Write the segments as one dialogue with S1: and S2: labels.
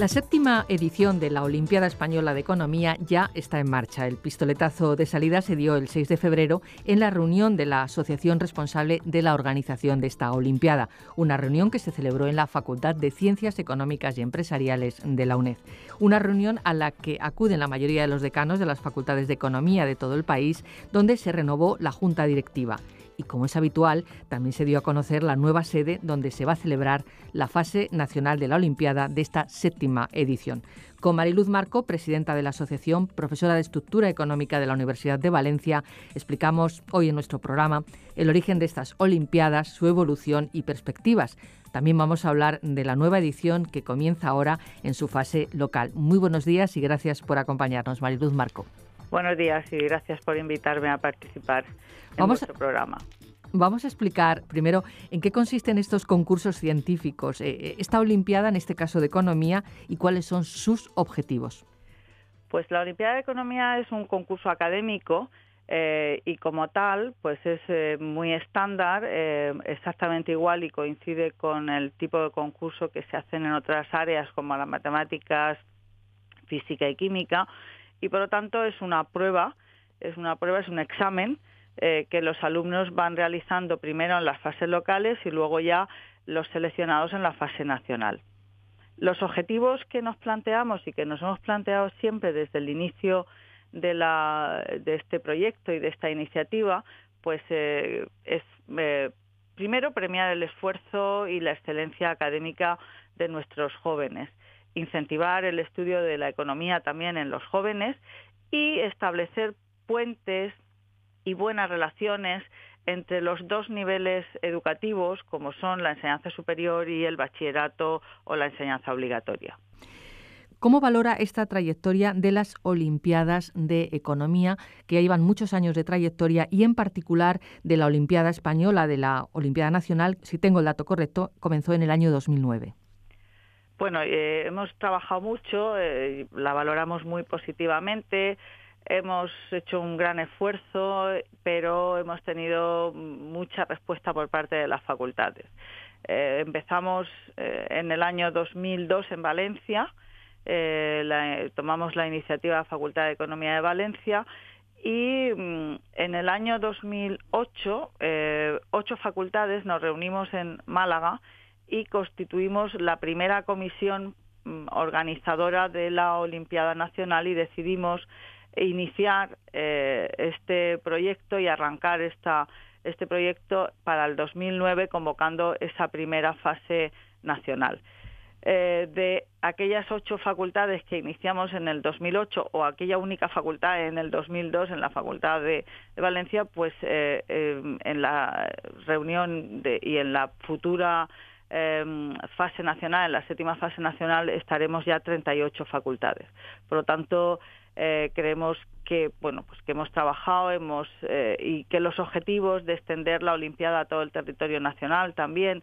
S1: La séptima edición de la Olimpiada Española de Economía ya está en marcha. El pistoletazo de salida se dio el 6 de febrero en la reunión de la asociación responsable de la organización de esta Olimpiada, una reunión que se celebró en la Facultad de Ciencias Económicas y Empresariales de la UNED. Una reunión a la que acuden la mayoría de los decanos de las facultades de economía de todo el país, donde se renovó la junta directiva y como es habitual, también se dio a conocer la nueva sede donde se va a celebrar la fase nacional de la Olimpiada de esta séptima edición. Con Mariluz Marco, presidenta de la asociación, profesora de estructura económica de la Universidad de Valencia, explicamos hoy en nuestro programa el origen de estas Olimpiadas, su evolución y perspectivas. También vamos a hablar de la nueva edición que comienza ahora en su fase local. Muy buenos días y gracias por acompañarnos, Mariluz Marco. Buenos días
S2: y gracias por invitarme a participar en nuestro programa.
S1: Vamos a explicar primero en qué consisten estos concursos científicos, eh, eh, esta Olimpiada, en este caso de Economía, y cuáles son sus objetivos.
S2: Pues la Olimpiada de Economía es un concurso académico eh, y como tal, pues es muy estándar, exactamente igual y coincide con el tipo de concurso que se hacen en otras áreas como las matemáticas, física y química, y por lo tanto es una prueba, es una prueba, es un examen eh, que los alumnos van realizando primero en las fases locales y luego ya los seleccionados en la fase nacional. Los objetivos que nos planteamos y que nos hemos planteado siempre desde el inicio de, este proyecto y de esta iniciativa, pues eh, es eh, primero premiar el esfuerzo y la excelencia académica de nuestros jóvenes incentivar el estudio de la economía también en los jóvenes y establecer puentes y buenas relaciones entre los dos niveles educativos, como son la enseñanza superior y el bachillerato o la enseñanza obligatoria.
S1: ¿Cómo valora esta trayectoria de las Olimpiadas de Economía, que ya llevan muchos años de trayectoria, y en particular de la Olimpiada Española, de la Olimpiada Nacional, si tengo el dato correcto, comenzó en el año 2009?
S2: Bueno, eh, hemos trabajado mucho, eh, la valoramos muy positivamente, hemos hecho un gran esfuerzo, pero hemos tenido mucha respuesta por parte de las facultades. Eh, empezamos en el año 2002 en Valencia, tomamos la iniciativa de la Facultad de Economía de Valencia y mm, en el año 2008 ocho facultades nos reunimos en Málaga y constituimos la primera comisión mm, organizadora de la Olimpiada Nacional y decidimos iniciar eh, este proyecto y arrancar esta, este proyecto para el 2009 convocando esa primera fase nacional. Eh, de aquellas ocho facultades que iniciamos en el 2008 o aquella única facultad en el 2002 en la Facultad de, Valencia, pues eh, em, en la reunión de, y en la futura Em, fase nacional, en la séptima fase nacional, estaremos ya 38 facultades. Por lo tanto, eh, creemos que bueno pues que hemos trabajado eh, y que los objetivos de extender la olimpiada a todo el territorio nacional también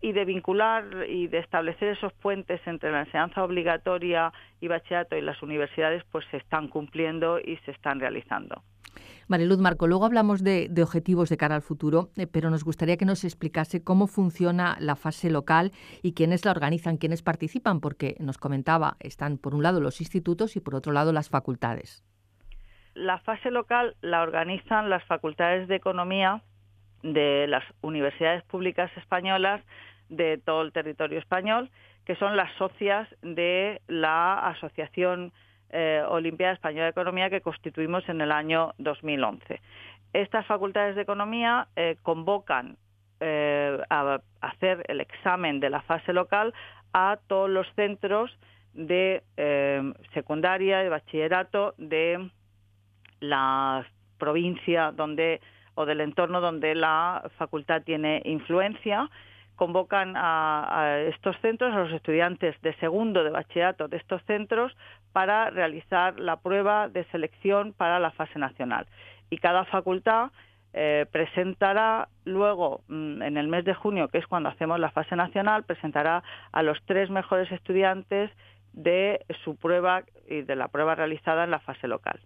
S2: y de vincular y de establecer esos puentes entre la enseñanza obligatoria y bachillerato y las universidades pues se están cumpliendo y se están realizando.
S1: Mariluz Marco, luego hablamos de, objetivos de cara al futuro, eh, pero nos gustaría que nos explicase cómo funciona la fase local y quiénes la organizan, quiénes participan, porque nos comentaba, están por un lado los institutos y por otro lado las facultades.
S2: La fase local la organizan las facultades de economía de las universidades públicas españolas de todo el territorio español, que son las socias de la Asociación eh, Olimpiada Española de Economía que constituimos en el año 2011. Estas facultades de economía eh, convocan eh, a hacer el examen de la fase local a todos los centros de secundaria y bachillerato de la provincia donde o del entorno donde la facultad tiene influencia convocan a, estos centros, a los estudiantes de segundo de bachillerato de estos centros, para realizar la prueba de selección para la fase nacional. Y cada facultad eh, presentará luego, mm, en el mes de junio, que es cuando hacemos la fase nacional, presentará a los tres mejores estudiantes de su prueba y de la prueba realizada en la fase local.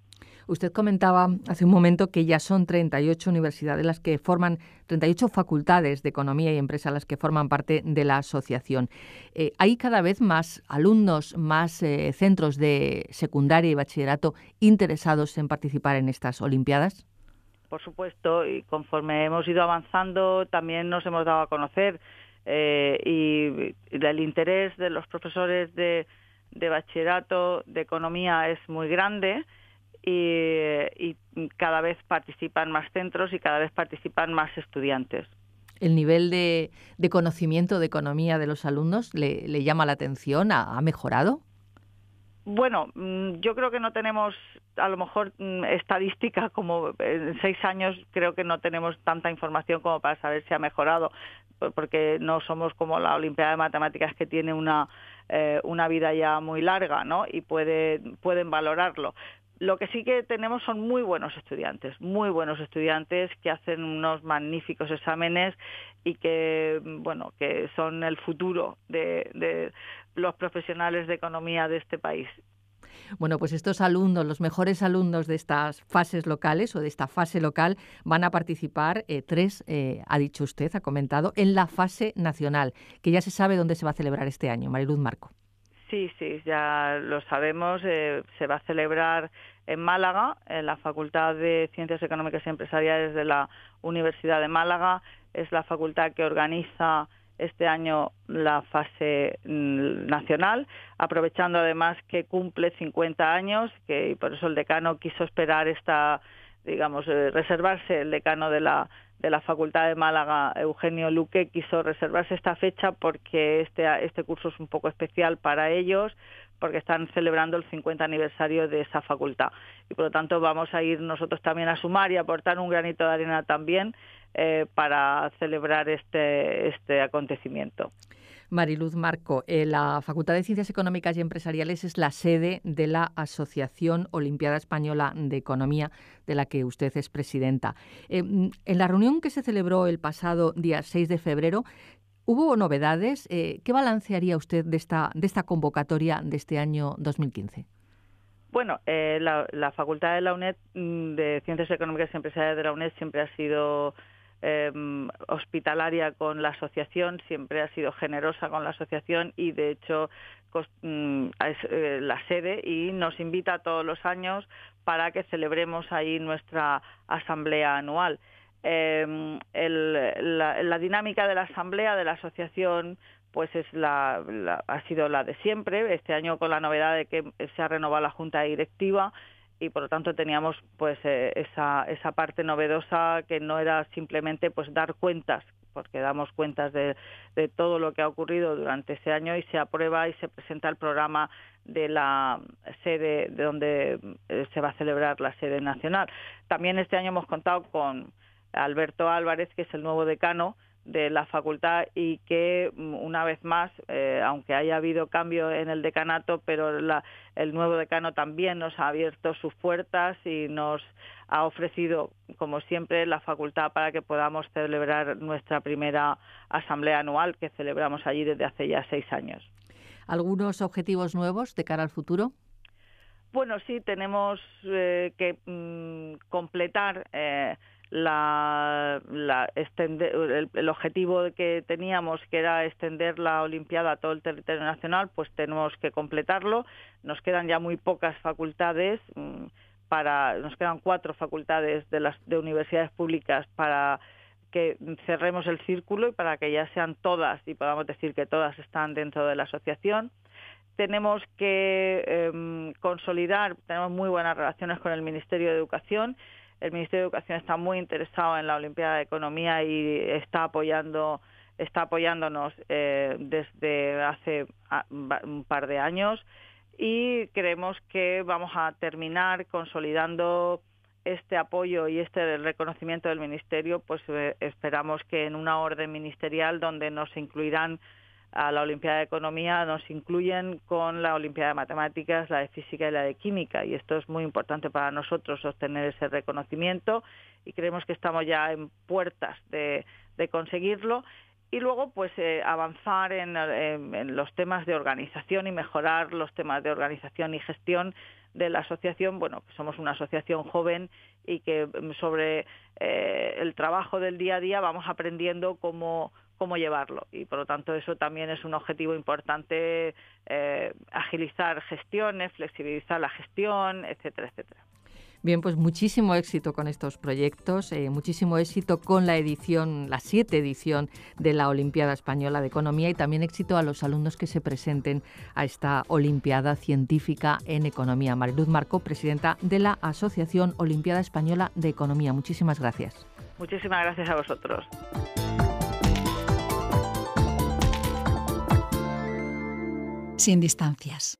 S1: Usted comentaba hace un momento que ya son 38 universidades las que forman, 38 facultades de economía y empresa las que forman parte de la asociación. Eh, ¿Hay cada vez más alumnos, más eh, centros de secundaria y bachillerato interesados en participar en estas Olimpiadas? Por
S2: supuesto, y conforme hemos ido avanzando, también nos hemos dado a conocer eh, y, el interés de los profesores de bachillerato de economía es muy grande y, cada vez participan más centros y cada vez participan más estudiantes
S1: el nivel de, conocimiento de economía de los alumnos le, llama la atención? ¿Ha, mejorado?
S2: Bueno, mm, yo creo que no tenemos, a lo mejor, mm, estadística, como en seis años creo que no tenemos tanta información como para saber si ha mejorado, porque no somos como la Olimpiada de Matemáticas que tiene una, eh, una vida ya muy larga, ¿no? Y puede, pueden valorarlo. Lo que sí que tenemos son muy buenos estudiantes, muy buenos estudiantes que hacen unos magníficos exámenes y que, bueno, que son el futuro de, los profesionales de economía de este país.
S1: Bueno, pues estos alumnos, los mejores alumnos de estas fases locales o de esta fase local, van a participar, eh, tres, eh, ha dicho usted, ha comentado, en la fase nacional, que ya se sabe dónde se va a celebrar este año. Mariluz Marco.
S2: Sí, sí, ya lo sabemos. Eh, se va a celebrar en Málaga, en la Facultad de Ciencias Económicas y Empresariales de la Universidad de Málaga. Es la facultad que organiza este año la fase mm, nacional, aprovechando además que cumple 50 años, que y por eso el decano quiso esperar esta, digamos, eh, reservarse el decano de la de la Facultad de Málaga, Eugenio Luque, quiso reservarse esta fecha porque este, este curso es un poco especial para ellos, porque están celebrando el 50 aniversario de esa facultad. Y por lo tanto vamos a ir nosotros también a sumar y aportar un granito de arena también eh, para celebrar este, este acontecimiento.
S1: Mariluz Marco. Eh, la Facultad de Ciencias Económicas y Empresariales es la sede de la Asociación Olimpiada Española de Economía, de la que usted es presidenta. Eh, mm, en la reunión que se celebró el pasado día 6 de febrero, ¿hubo novedades? Eh, ¿Qué balancearía usted de esta, convocatoria de este año 2015?
S2: Bueno, la, la, facultad de la UNED mm, de Ciencias Económicas y Empresariales de la UNED siempre ha sido Em, hospitalaria con la asociación, siempre ha sido generosa con la asociación y de hecho mm, es eh, la sede y nos invita todos los años para que celebremos ahí nuestra asamblea anual. Em, la, dinámica de la asamblea de la asociación pues es ha sido la de siempre, este año con la novedad de que se ha renovado la junta directiva y por lo tanto teníamos pues eh, esa, esa parte novedosa que no era simplemente pues dar cuentas porque damos cuentas de, de, todo lo que ha ocurrido durante ese año y se aprueba y se presenta el programa de la sede de donde eh, se va a celebrar la sede nacional. También este año hemos contado con Alberto Álvarez, que es el nuevo decano, de la facultad y que mm, una vez más, eh, aunque haya habido cambio en el decanato, pero el nuevo decano también nos ha abierto sus puertas y nos ha ofrecido, como siempre, la facultad para que podamos celebrar nuestra primera asamblea anual que celebramos
S1: allí desde hace ya seis años. ¿Algunos objetivos nuevos de cara al futuro?
S2: Bueno, sí, tenemos eh, que mm, completar eh, el, objetivo que teníamos, que era extender la Olimpiada a todo el territorio nacional, pues tenemos que completarlo. Nos quedan ya muy pocas facultades. Mm, para, nos quedan cuatro facultades de universidades públicas para que cerremos el círculo y para que ya sean todas y podamos decir que todas están dentro de la asociación. Tenemos que em, consolidar, tenemos muy buenas relaciones con el Ministerio de Educación el Ministerio de Educación está muy interesado en la Olimpiada de Economía y está apoyando está apoyándonos eh, desde hace ah, un par de años y creemos que vamos a terminar consolidando este apoyo y este reconocimiento del ministerio, pues eh, esperamos que en una orden ministerial donde nos incluirán a la Olimpiada de Economía nos incluyen con la Olimpiada de Matemáticas, la de Física y la de Química. Y esto es muy importante para nosotros, obtener ese reconocimiento. Y creemos que estamos ya en puertas de, conseguirlo. Y luego, pues, eh, avanzar en, los temas de organización y mejorar los temas de organización y gestión de la asociación, bueno, pues somos una asociación joven y que mm, sobre eh, el trabajo del día a día vamos aprendiendo cómo, cómo llevarlo. Y por lo tanto eso también es un objetivo importante, eh, agilizar gestiones, flexibilizar la gestión, etcétera, etcétera.
S1: Bien, pues muchísimo éxito con estos proyectos, eh, muchísimo éxito con la edición, la siete edición de la Olimpiada Española de Economía y también éxito a los alumnos que se presenten a esta Olimpiada Científica en Economía. Mariluz Marco, presidenta de la Asociación Olimpiada Española de Economía. Muchísimas gracias.
S2: Muchísimas gracias a vosotros.
S1: sin distancias.